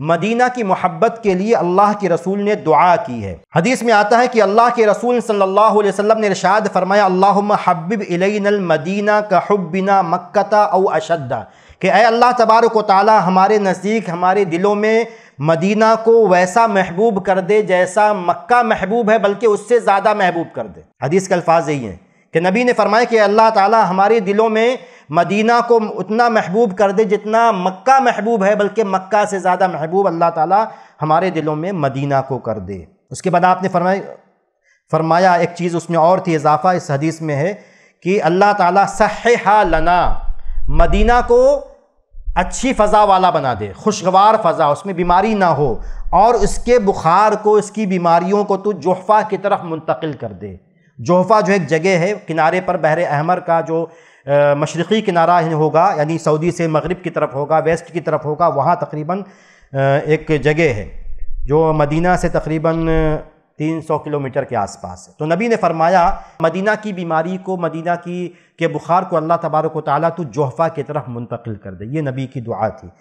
Medina की मोहब्बत के लिए अल्लाह के रसूल ने दुआ की है हदीस में आता है कि अल्लाह के रसूल सल्लल्लाहु अलैहि वसल्लम ने इरशाद फरमाया अल्लाह हब्बिब इलैनल मदीना का हब्बिना मक्का औ अशद्दा कि अय अल्लाह तबारक तआला हमारे नज़दीक हमारे दिलों में मदीना को वैसा महबूब कर दे जैसा मक्का महबूब है बल्कि उससे ज़्यादा महबूब कर दे हदीस के अल्फाज यही हैं कि नबी ने फरमाया कि अल्लाह ताला हमारे दिलों में मदीना को उतना महबूब कर दे जितना मक्का महबूब है बल्कि मक्का से ज़्यादा महबूब अल्लाह ताला हमारे दिलों में मदीना को कर दे उसके बाद आपने फरमाया फरमाया एक चीज़ उसमें और थी इजाफ़ा इस हदीस में है कि अल्लाह ताला सहा लना मदीना को अच्छी फ़ज़ा वाला बना दे खुशगवार फ़ज़ा उसमें बीमारी ना हो और उसके बुखार को इसकी बीमारियों को तो जोहफ़ा की तरफ मुंतकिल कर दे जोहफा जो एक जगह है किनारे पर बहर अहमर का जो मशरक़ी किनारा होगा यानी सऊदी से मगरब की तरफ होगा वेस्ट की तरफ होगा वहाँ तकरीबन एक जगह है जो मदीना से तकरीबन 300 किलोमीटर के आसपास है तो नबी ने फरमाया मदीना की बीमारी को मदीना की के बुखार को अल्लाह तबारक वाली तो जोहफ़ा की तरफ मुंतकिल कर दे ये नबी की दुआ थी